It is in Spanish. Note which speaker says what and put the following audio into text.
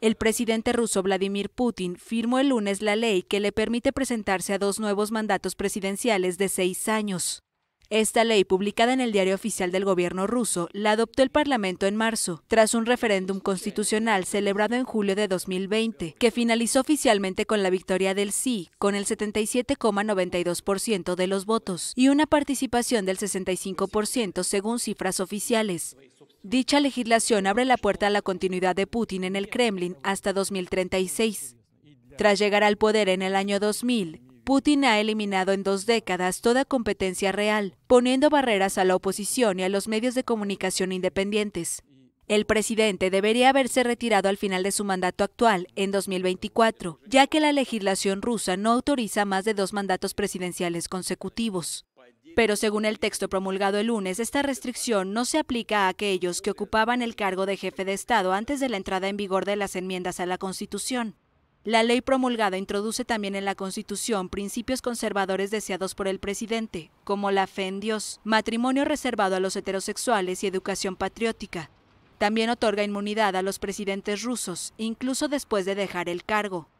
Speaker 1: El presidente ruso Vladimir Putin firmó el lunes la ley que le permite presentarse a dos nuevos mandatos presidenciales de seis años. Esta ley, publicada en el Diario Oficial del Gobierno ruso, la adoptó el Parlamento en marzo, tras un referéndum constitucional celebrado en julio de 2020, que finalizó oficialmente con la victoria del sí, con el 77,92% de los votos y una participación del 65% según cifras oficiales. Dicha legislación abre la puerta a la continuidad de Putin en el Kremlin hasta 2036. Tras llegar al poder en el año 2000, Putin ha eliminado en dos décadas toda competencia real, poniendo barreras a la oposición y a los medios de comunicación independientes. El presidente debería haberse retirado al final de su mandato actual, en 2024, ya que la legislación rusa no autoriza más de dos mandatos presidenciales consecutivos. Pero según el texto promulgado el lunes, esta restricción no se aplica a aquellos que ocupaban el cargo de jefe de Estado antes de la entrada en vigor de las enmiendas a la Constitución. La ley promulgada introduce también en la Constitución principios conservadores deseados por el presidente, como la fe en Dios, matrimonio reservado a los heterosexuales y educación patriótica. También otorga inmunidad a los presidentes rusos, incluso después de dejar el cargo.